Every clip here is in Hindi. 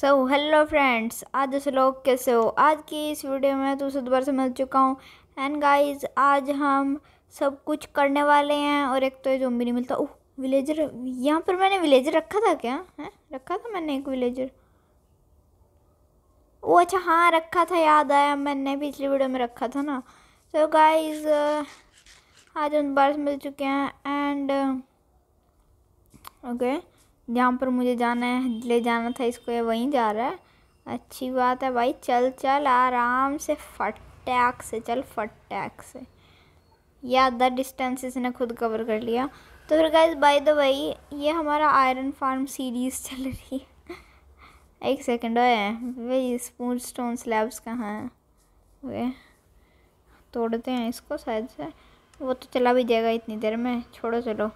सो हेलो फ्रेंड्स आज से लोग कैसे हो आज की इस वीडियो में दूसरे तो दोबारा से मिल चुका हूँ एंड गाइस आज हम सब कुछ करने वाले हैं और एक तो ये जोम्बी नहीं मिलता ओह विलेजर यहाँ पर मैंने विलेजर रखा था क्या है रखा था मैंने एक विलेजर वो अच्छा हाँ रखा था याद आया मैंने पिछली वीडियो में रखा था ना सो so, गाइज आज हम दोबारा से मिल चुके हैं एंड ओके okay. जहाँ पर मुझे जाना है ले जाना था इसको ये वहीं जा रहा है अच्छी बात है भाई चल चल आराम से फटैक से चल फटैक से या अदर डिस्टेंस इसने खुद कवर कर लिया तो फिर गाइज बाय द भाई ये हमारा आयरन फार्म सीरीज़ चल रही है एक सेकेंड है वही स्पून स्टोन स्लैब्स कहाँ हैं वे तोड़ते हैं इसको शायद से वो तो चला भी जाएगा इतनी देर में छोड़ो चलो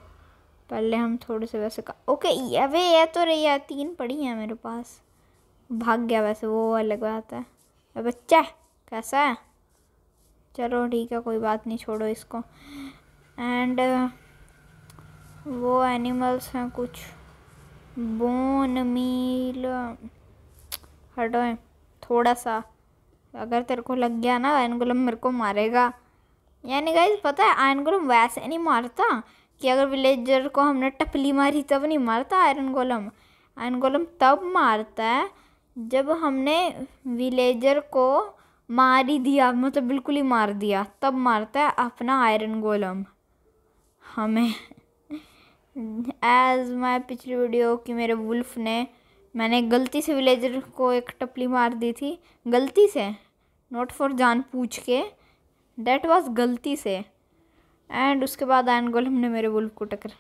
पहले हम थोड़े से वैसे का ओके वे ये तो रही है तीन पड़ी हैं मेरे पास भाग गया वैसे वो अलग बात है अरे बच्चा कैसा है चलो ठीक है कोई बात नहीं छोड़ो इसको एंड वो एनिमल्स हैं कुछ बोन मील हटो थोड़ा सा अगर तेरे को लग गया ना आयन गुलम मेरे को मारेगा यानी गाइज पता है आयन गुलम वैसे नहीं मारता कि अगर विलेजर को हमने टपली मारी तब नहीं मारता आयरन गोलम आयरन गोलम तब मारता है जब हमने विलेजर को मार ही दिया मतलब बिल्कुल ही मार दिया तब मारता है अपना आयरन गोलम हमें एज माई पिछली वीडियो कि मेरे वुल्फ ने मैंने गलती से विलेजर को एक टपली मार दी थी गलती से नॉट फॉर जान पूछ के दैट वाज गलती से एंड उसके बाद आयन गोल हमने मेरे वुल्फ को टकर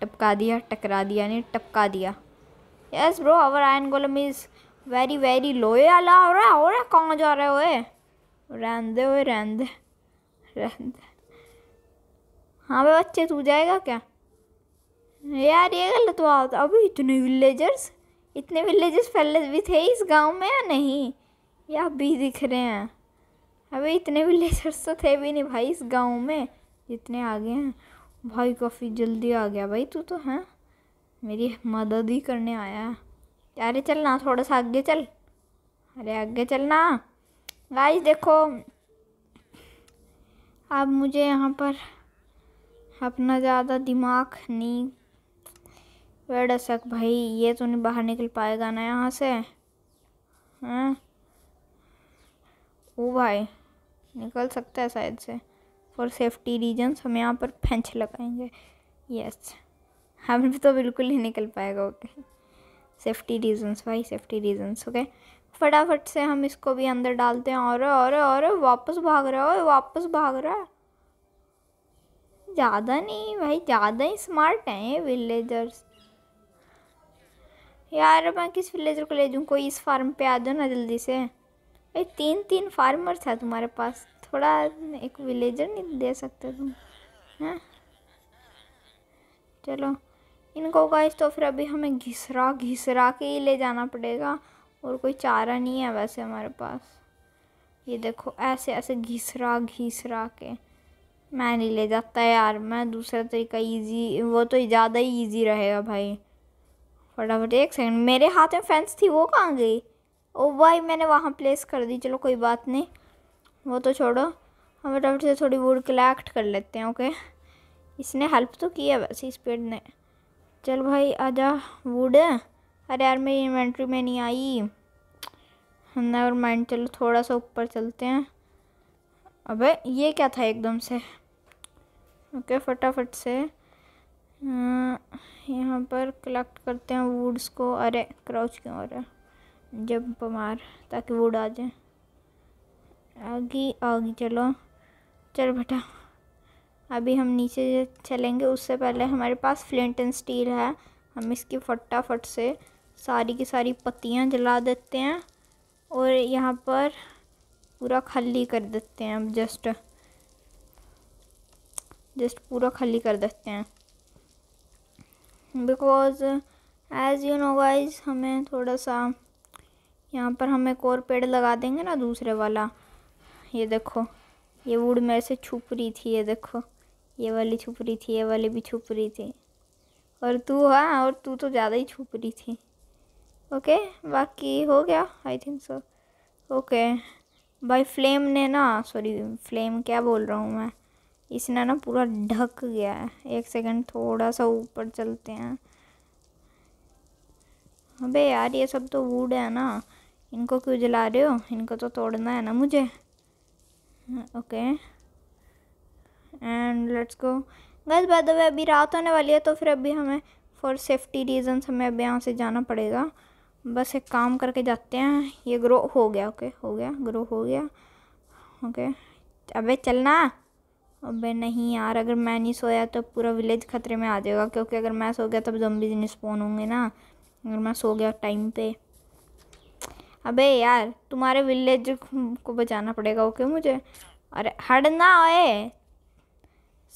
टपका दिया टकरा दिया यानी टपका दिया यस ब्रो आवर आयन गोलम इज़ वेरी वेरी लोए आला हो रहा हो रहा कहाँ जा रहे हो रहन दे ओए रहन हाँ भाई बच्चे तू जाएगा क्या यार ये गलत बात अभी इतने विलेजर्स इतने विलेजर्स पहले भी थे इस गांव में या नहीं या अभी दिख रहे हैं अभी इतने विलेजर्स तो थे भी नहीं भाई इस गांव में इतने आगे हैं भाई काफ़ी जल्दी आ गया भाई तू तो है मेरी मदद ही करने आया है अरे चल ना थोड़ा सा आगे चल अरे आगे चलना गाइस देखो अब मुझे यहाँ पर अपना ज़्यादा दिमाग नहीं बैठ सक भाई ये तो नहीं बाहर निकल पाएगा ना यहाँ से हैं वो भाई निकल सकता है शायद से फॉर सेफ्टी रीजन्स हम यहाँ पर फेंच लगाएंगे यस हम तो बिल्कुल ही निकल पाएगा ओके सेफ्टी रीजन्स भाई सेफ्टी रीजन्स ओके फटाफट से हम इसको भी अंदर डालते हैं और और और वापस भाग रहा है वापस भाग रहा है ज़्यादा नहीं भाई ज़्यादा ही स्मार्ट हैं ये विलेजर्स यार मैं किस विलेजर को ले जाऊँ कोई इस फार्म पे आ जाओ ना जल्दी से भाई तीन तीन फार्मर्स है तुम्हारे पास थोड़ा एक विलेजर नहीं दे सकते तुम हैं चलो इनको गाइस तो फिर अभी हमें घिसरा घिसरा के ही ले जाना पड़ेगा और कोई चारा नहीं है वैसे हमारे पास ये देखो ऐसे ऐसे घिसरा घिसरा के मैं नहीं ले जाता यार मैं दूसरा तरीका इजी वो तो ज़्यादा ही इजी रहेगा भाई फटाफट एक सेकंड मेरे हाथ में फेंस थी वो कहाँ गई ओ भाई मैंने वहाँ प्लेस कर दी चलो कोई बात नहीं वो तो छोड़ो हम फटाफट से थोड़ी वुड कलेक्ट कर लेते हैं ओके इसने हेल्प तो किया वैसे इस पेड़ ने चल भाई आजा वुड अरे यार मेरी इन्वेंट्री में नहीं आई नेवर माइंड चलो थोड़ा सा ऊपर चलते हैं अबे ये क्या था एकदम से ओके फटाफट से हाँ, यहाँ पर कलेक्ट करते हैं वुड्स को अरे क्राउच क्यों हो रहा है जब मार ताकि वुड आ जाए आगे आगे चलो चल बेटा अभी हम नीचे चलेंगे उससे पहले हमारे पास फ्लिंट एंड स्टील है हम इसकी फटाफट से सारी की सारी पत्तियां जला देते हैं और यहाँ पर पूरा खली कर देते हैं अब जस्ट जस्ट पूरा खली कर देते हैं because as you know guys हमें थोड़ा सा यहाँ पर हम एक और पेड़ लगा देंगे ना दूसरे वाला ये देखो ये वुड में से छुप रही थी ये देखो ये वाली छुप रही थी ये वाली भी छुप रही थी और तू हाँ और तू तो ज़्यादा ही छुप रही थी ओके बाकी हो गया आई थिंक सो ओके भाई फ्लेम ने ना सॉरी फ्लेम क्या बोल रहा हूँ मैं इसने ना पूरा ढक गया है एक सेकंड थोड़ा सा ऊपर चलते हैं अबे यार ये सब तो वुड है ना इनको क्यों जला रहे हो इनको तो तोड़ना है ना मुझे ओके एंड लेट्स गो बस बाय द वे अभी रात होने वाली है तो फिर अभी हमें फॉर सेफ्टी रीजन हमें अभी यहाँ से जाना पड़ेगा बस एक काम करके जाते हैं ये ग्रो हो गया ओके okay, हो गया ग्रो हो गया ओके okay. अबे चलना अबे नहीं यार अगर मैं नहीं सोया तो पूरा विलेज खतरे में आ जाएगा क्योंकि अगर मैं सो गया तब जम्बी नहीं स्पोन होंगे ना अगर मैं सो गया टाइम पे अबे यार तुम्हारे विलेज को बचाना पड़ेगा ओके मुझे अरे हड़ना ओए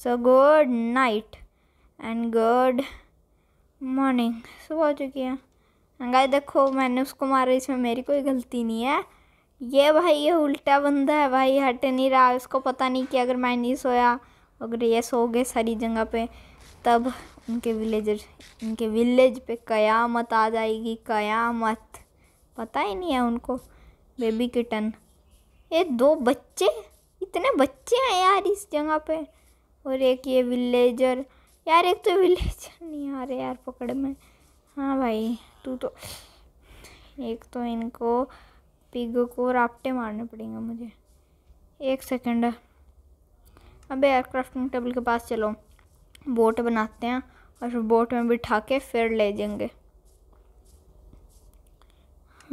so good night and good morning सुबह हो चुकी है गाय देखो मैंने उसको मारा इसमें मेरी कोई गलती नहीं है ये भाई ये उल्टा बंदा है भाई हट नहीं रहा उसको पता नहीं कि अगर मैं नहीं सोया अगर ये सो गए सारी जगह पे तब उनके विलेजर इनके विलेज पे कयामत आ जाएगी कयामत पता ही नहीं है उनको बेबी किटन ये दो बच्चे इतने बच्चे हैं यार इस जगह पे और एक ये विलेजर यार एक तो विलेजर नहीं आ रहे यार पकड़ में हाँ भाई तू तो एक तो इनको पिग को रापटे मारने पड़ेंगे मुझे एक सेकंड अब एयरक्राफ्टिंग टेबल के पास चलो बोट बनाते हैं और फिर बोट में बिठा के फिर ले जाएंगे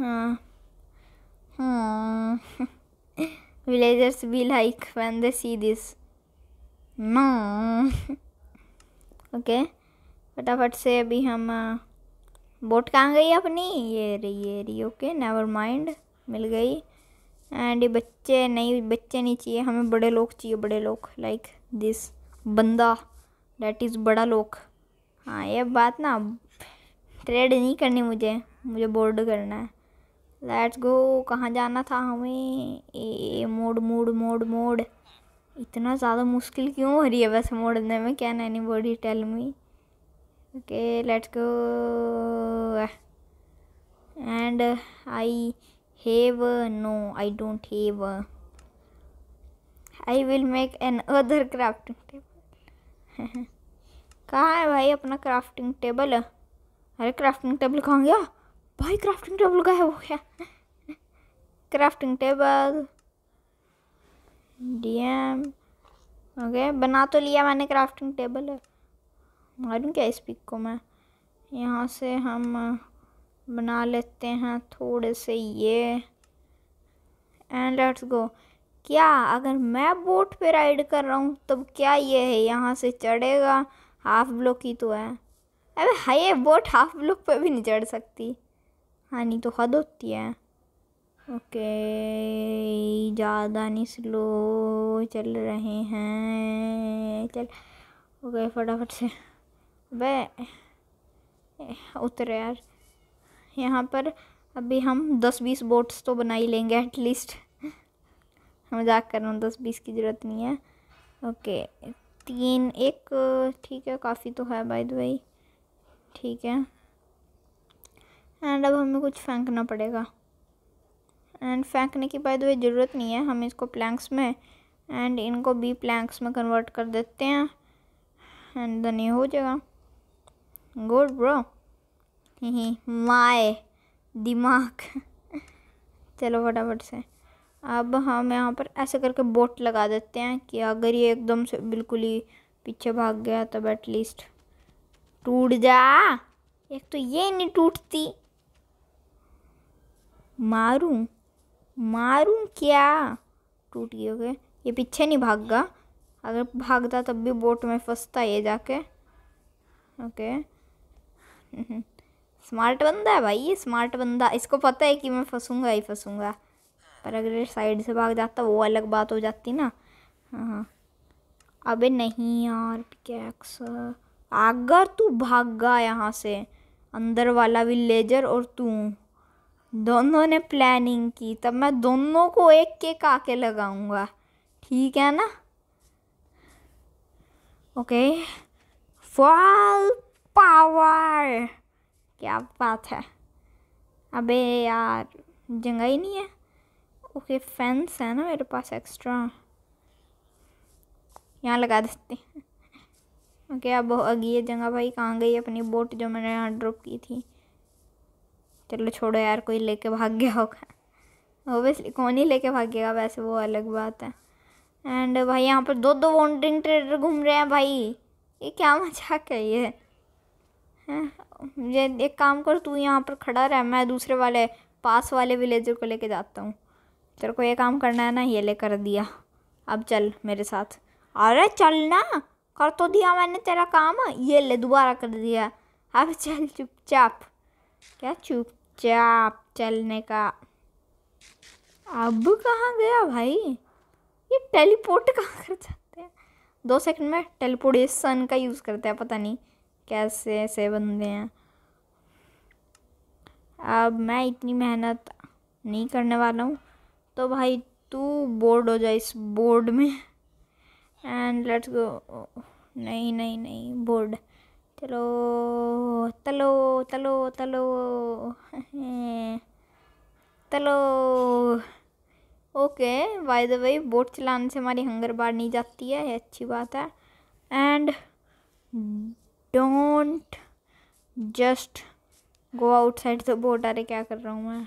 Huh. हाँ। hmm. हाँ। Villagers be like when they see this. No. Okay फटाफट से अभी हम बोट कहाँ गई अपनी ये रही ये रही ओके नेवर माइंड मिल गई एंड ये बच्चे नहीं बच्चे नहीं चाहिए हमें बड़े लोग चाहिए बड़े लोग लाइक दिस बंदा डैट इज़ बड़ा लोग हाँ ये बात ना ट्रेड नहीं करनी मुझे मुझे बोर्ड करना है लेट्स गो कहाँ जाना था हमें ए मोड़ मोड़ मोड़ मोड़ इतना ज़्यादा मुश्किल क्यों हो रही है वैसे मोड़ने में can anybody tell me okay let's go and I have no I don't have I will make another crafting table कहाँ है भाई अपना क्राफ्टिंग टेबल अरे क्राफ्टिंग टेबल कहाँ गया भाई क्राफ्टिंग टेबल का है वो क्या क्राफ्टिंग टेबल डीएम ओके बना तो लिया मैंने क्राफ्टिंग टेबल है क्या इस पिक को मैं यहाँ से हम बना लेते हैं थोड़े से ये एंड लेट्स गो क्या अगर मैं बोट पे राइड कर रहा हूँ तब क्या ये है यहाँ से चढ़ेगा हाफ ब्लॉक ही तो है अबे हाई बोट हाफ ब्लॉक पे भी नहीं चढ़ सकती आनी हाँ, तो हद होती है ओके ज़्यादा नहीं स्लो चल रहे हैं चल ओके फटाफट से वे उतर यार यहाँ पर अभी हम दस बीस बोट्स तो बना ही लेंगे एटलीस्ट मजाक कर रहा हूँ दस बीस की ज़रूरत नहीं है ओके तीन एक ठीक है काफ़ी तो है बाय द भाई ठीक है एंड अब हमें कुछ फेंकना पड़ेगा एंड फेंकने की बाद वे ज़रूरत नहीं है हम इसको प्लैंक्स में एंड इनको बी प्लैंक्स में कन्वर्ट कर देते हैं एंड धन ये हो जाएगा गुड ब्रो ही माए दिमाग चलो फटाफट से अब हम यहाँ पर ऐसे करके बोट लगा देते हैं कि अगर ये एकदम से बिल्कुल ही पीछे भाग गया तब एटलीस्ट टूट जा एक तो ये नहीं टूटती मारूं मारूं क्या टूट गई ओके ये पीछे नहीं भागगा अगर भागता तब भी बोट में फंसता ये जाके ओके स्मार्ट बंदा है भाई ये स्मार्ट बंदा इसको पता है कि मैं फंसूंगा ही फंसूंगा पर अगर साइड से भाग जाता वो अलग बात हो जाती ना हाँ अबे नहीं यार पिकैक्स अगर तू भागा यहाँ से अंदर वाला विलेजर और तू दोनों ने प्लानिंग की तब मैं दोनों को एक केक आके लगाऊंगा ठीक है ना ओके फॉल पावर क्या बात है अबे यार जगह ही नहीं है ओके फेंस है ना मेरे पास एक्स्ट्रा यहाँ लगा देते हैं ओके अब ये जगह भाई कहाँ गई अपनी बोट जो मैंने यहाँ ड्रॉप की थी चलो छोड़ो यार कोई लेके भाग गया होगा ओबियसली कौन ही लेके भाग गया वैसे वो अलग बात है एंड भाई यहाँ पर दो दो वॉन्ड्रिंग ट्रेडर घूम रहे हैं भाई ये क्या मजाक है ये ये एक काम कर तू यहाँ पर खड़ा रह मैं दूसरे वाले पास वाले विलेजर को लेके जाता हूँ तेरे को ये काम करना है ना ये ले कर दिया अब चल मेरे साथ अरे चल ना कर तो दिया मैंने तेरा काम ये ले दोबारा कर दिया अब चल चुपचाप क्या चुप चुपचाप चलने का अब कहाँ गया भाई ये टेलीपोर्ट कहाँ कर जाते हैं दो सेकंड में टेलीपोर्टेशन का यूज़ करते हैं पता नहीं कैसे ऐसे बंदे हैं अब मैं इतनी मेहनत नहीं करने वाला हूँ तो भाई तू बोर्ड हो जाए इस बोर्ड में एंड लेट्स गो नहीं नहीं नहीं बोर्ड चलो तलो तलो तलो तलो okay by the way boat चलाने से हमारी हंगर बार नहीं जाती है ये अच्छी बात है and don't just go outside तो बोट अरे क्या कर रहा हूँ मैं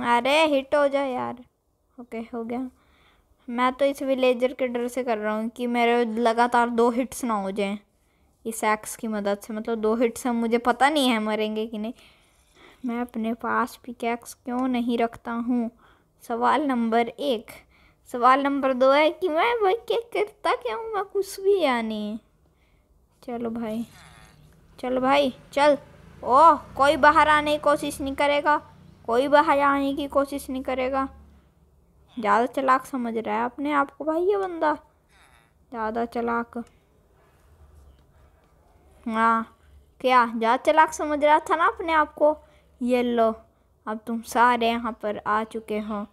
hmm, अरे हिट हो जाए यार ओके हो गया मैं तो इस विलेजर के डर से कर रहा हूँ कि मेरे लगातार दो हिट्स ना हो जाएं इस एक्स की मदद से मतलब दो हिट्स हम मुझे पता नहीं है मरेंगे कि नहीं मैं अपने पास पिकैक्स क्यों नहीं रखता हूँ सवाल नंबर एक सवाल नंबर दो है कि मैं वही क्या करता क्या हूँ मैं कुछ भी यानी चलो भाई चल भाई चल ओह कोई बाहर आने की कोशिश नहीं करेगा कोई बाहर आने की कोशिश नहीं करेगा ज़्यादा चलाक समझ रहा है अपने आप को भाई ये बंदा ज़्यादा चलाक हाँ क्या ज़्यादा चलाक समझ रहा था ना अपने आप को ये लो अब तुम सारे यहाँ पर आ चुके हो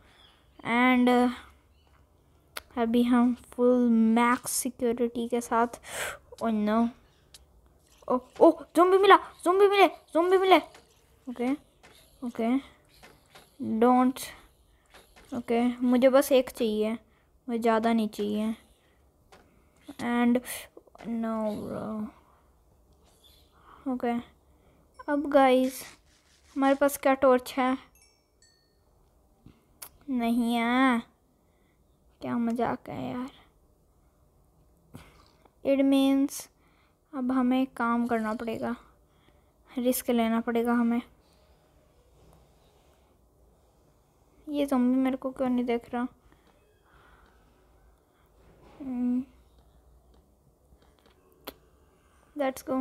एंड अभी हम फुल मैक्स सिक्योरिटी के साथ ओ नो ओ ओ भी मिला भी मिले भी मिले ओके ओके डोंट ओके मुझे बस एक चाहिए मुझे ज़्यादा नहीं चाहिए एंड नो ओके अब गाइस हमारे पास क्या टॉर्च है नहीं है क्या मजाक है यार इट मीन्स अब हमें काम करना पड़ेगा रिस्क लेना पड़ेगा हमें ये जम्मी मेरे को क्यों नहीं देख रहा let's go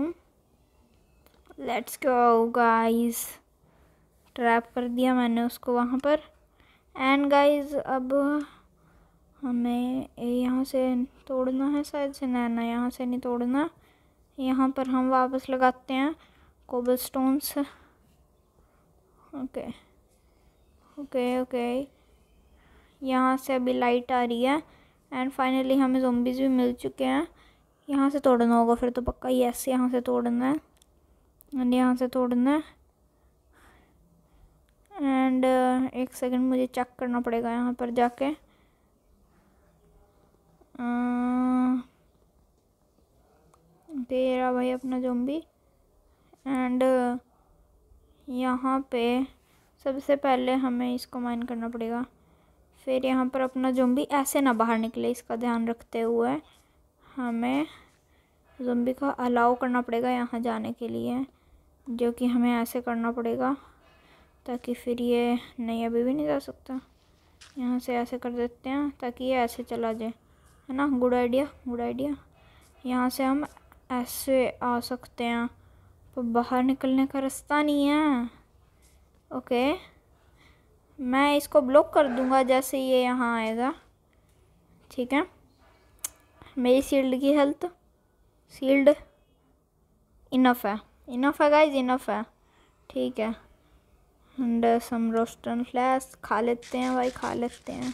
let's go guys trap कर दिया मैंने उसको वहाँ पर एंड गाइस अब हमें यहाँ से तोड़ना है शायद से ना ना यहाँ से नहीं तोड़ना यहाँ पर हम वापस लगाते हैं cobble stones okay okay. Okay okay यहाँ से अभी लाइट आ रही है एंड फाइनली हमें जोम्बीज भी मिल चुके हैं यहाँ से तोड़ना होगा फिर तो पक्का यस यहाँ से तोड़ना है एंड यहाँ से तोड़ना है एंड uh, एक सेकंड मुझे चेक करना पड़ेगा यहाँ पर जाके uh, तेरा भाई अपना जोम्बी एंड uh, यहाँ पे सबसे पहले हमें इसको माइन करना पड़ेगा फिर यहाँ पर अपना जुम्बी ऐसे ना बाहर निकले इसका ध्यान रखते हुए हमें जुम्बी का अलाउ करना पड़ेगा यहाँ जाने के लिए जो कि हमें ऐसे करना पड़ेगा ताकि फिर ये नहीं अभी भी नहीं जा सकता यहाँ से ऐसे कर देते हैं ताकि ये ऐसे चला जाए है ना गुड आइडिया गुड आइडिया यहाँ से हम ऐसे आ सकते हैं पर बाहर निकलने का रास्ता नहीं है ओके मैं इसको ब्लॉक कर दूंगा जैसे ये यहाँ आएगा ठीक है मेरी सील्ड की हेल्थ सील्ड इनफ है इनफ है गाइज इनफ है ठीक है एंड सम रोस्टन फ्लैश खा लेते हैं भाई खा लेते हैं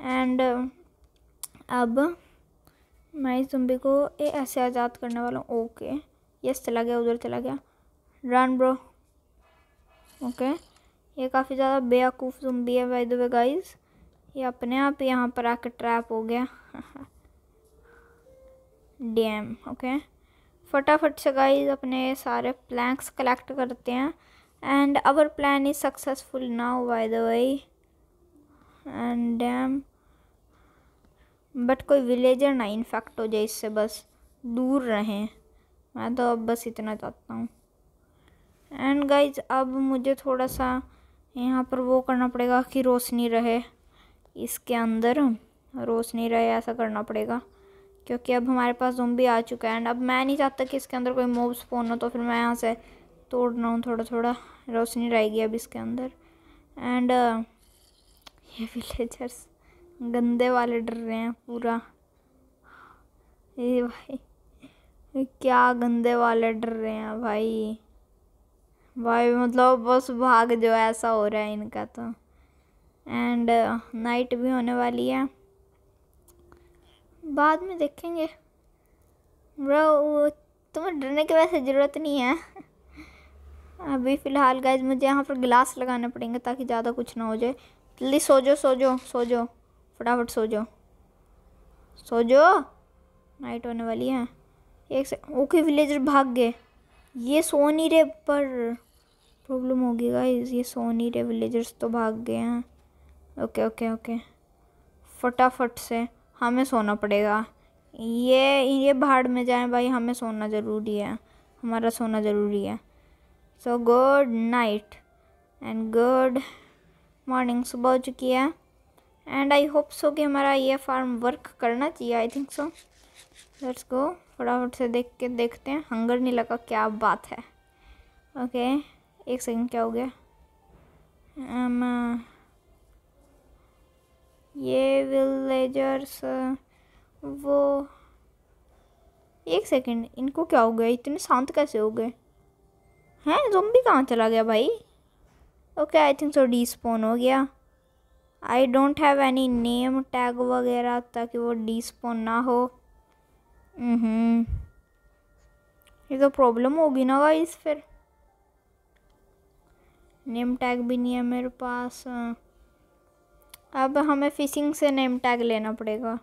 एंड uh, अब मैं इस जुम्बी को ए ऐसे आज़ाद करने वाला हूँ ओके यस चला गया उधर चला गया रन ब्रो ओके ये काफ़ी ज़्यादा बेवकूफ़ जुम्बी है वाई द वे गाइस ये अपने आप यहाँ पर आके ट्रैप हो गया डैम ओके फटाफट से गाइस अपने सारे प्लैंक्स कलेक्ट करते हैं and our plan is successful now by the way and damn but कोई विलेजर ना इन्फेक्ट हो जाए इससे बस दूर रहें मैं तो अब बस इतना चाहता हूँ एंड गाइज अब मुझे थोड़ा सा यहाँ पर वो करना पड़ेगा कि रोशनी रहे इसके अंदर रोशनी रहे ऐसा करना पड़ेगा क्योंकि अब हमारे पास जुम आ चुका है एंड अब मैं नहीं चाहता कि इसके अंदर कोई मोब्स फोन हो तो फिर मैं यहाँ से तोड़ रहा हूँ थोड़ा थोड़ा रोशनी रहेगी अब इसके अंदर एंड uh, ये विलेजर्स गंदे वाले डर रहे हैं पूरा ये भाई क्या गंदे वाले डर रहे हैं भाई भाई मतलब बस भाग जो ऐसा हो रहा है इनका तो एंड नाइट uh, भी होने वाली है बाद में देखेंगे ब्रो तुम्हें डरने की वैसे ज़रूरत नहीं है अभी फ़िलहाल गाइज मुझे यहाँ पर गिलास लगाने पड़ेंगे ताकि ज़्यादा कुछ ना हो जाए जल्दी सो जाओ सो जाओ सो जाओ फटाफट सो जाओ सो जाओ नाइट होने वाली है एक से ओके विलेजर भाग गए ये सो नहीं रहे पर प्रॉब्लम होगी गाइस ये सो नहीं रहे विलेजर्स तो भाग गए हैं ओके ओके ओके फटाफट से हमें सोना पड़ेगा ये ये भाड़ में जाएं भाई हमें सोना ज़रूरी है हमारा सोना ज़रूरी है so good night and good morning सुबह हो चुकी है एंड आई होप सो कि हमारा ये फार्म वर्क करना चाहिए आई थिंक सो लेट्स गो फटाफट से देख के देखते हैं हंगर नहीं लगा क्या बात है ओके एक सेकंड क्या हो गया एम ये विलेजर्स वो एक सेकंड इनको क्या हो गया इतने शांत कैसे हो गए हैं भी कहाँ चला गया भाई okay I think so despawn हो गया I don't have any name tag वगैरह ताकि वो डी स्पोन ना हो हम्म। ये तो प्रॉब्लम होगी ना गाइस फिर नेम टैग भी नहीं है मेरे पास अब हमें फ़िशिंग से नेम टैग लेना पड़ेगा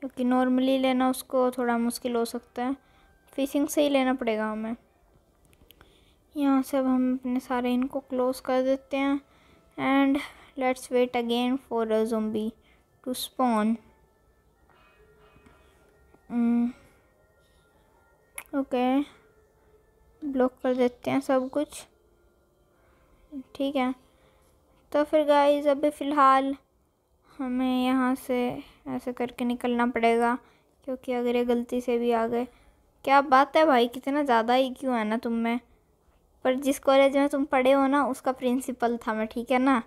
क्योंकि नॉर्मली लेना उसको थोड़ा मुश्किल हो सकता है फ़िशिंग से ही लेना पड़ेगा हमें यहाँ से अब हम अपने सारे इनको क्लोज़ कर देते हैं and let's wait again for a zombie to spawn hmm. Okay block कर देते हैं सब कुछ ठीक है तो फिर गाइस अभी फ़िलहाल हमें यहाँ से ऐसे करके निकलना पड़ेगा क्योंकि अगर ये गलती से भी आ गए क्या बात है भाई कितना ज़्यादा ही e क्यों है ना तुम में पर जिस कॉलेज में तुम पढ़े हो ना उसका प्रिंसिपल था मैं ठीक है ना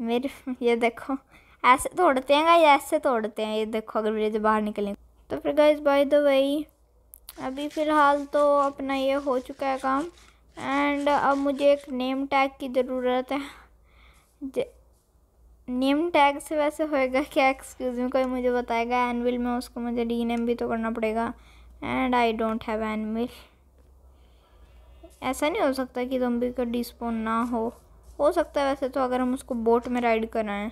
मेरे ये देखो ऐसे तोड़ते हैं या ऐसे तोड़ते हैं ये देखो अगर मेरे बाहर निकलेंगे तो फिर गाइज बाय द वे अभी फ़िलहाल तो अपना ये हो चुका है काम एंड अब मुझे एक नेम टैग की ज़रूरत है नेम टैग से वैसे होएगा क्या एक्सक्यूज़ में कोई मुझे बताएगा एनविल में उसको मुझे डी नेम भी तो करना पड़ेगा and I don't have anvil ऐसा नहीं हो सकता कि भी का डिस्पोन ना हो हो सकता है वैसे तो अगर हम उसको बोट में राइड कराएँ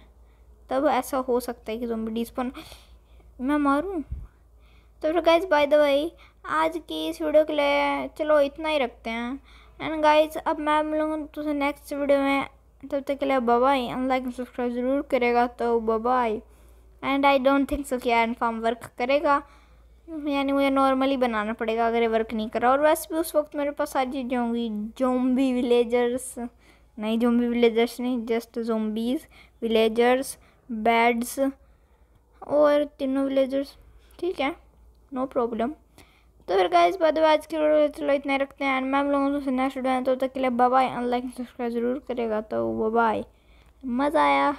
तब ऐसा हो सकता है कि भी डिस्पोन मैं मारूँ तो फिर गाइज बाय द वे आज की इस वीडियो के लिए चलो इतना ही रखते हैं एंड गाइज अब मैं मिलूँगा तुझे नेक्स्ट वीडियो में तब तक के लिए बाबाई अनलाइक एंड सब्सक्राइब ज़रूर करेगा तो bye bye and I don't think so कि एंड फार्म वर्क करेगा यानी मुझे नॉर्मली बनाना पड़ेगा अगर ये वर्क नहीं करा और वैसे भी उस वक्त मेरे पास सारी चीज़ें होंगी जोम्बी विलेजर्स नहीं जोम्बी विलेजर्स नहीं जस्ट जोम्बीज विलेजर्स बेड्स और तीनों विलेजर्स ठीक है नो प्रॉब्लम तो फिर गाइज बाद आज के वीडियो चलो इतना रखते हैं एंड मैम लोगों से नेक्स्ट वीडियो तो तक के लिए बाय एंड लाइक सब्सक्राइब जरूर करेगा तो वो बाय मज़ा आया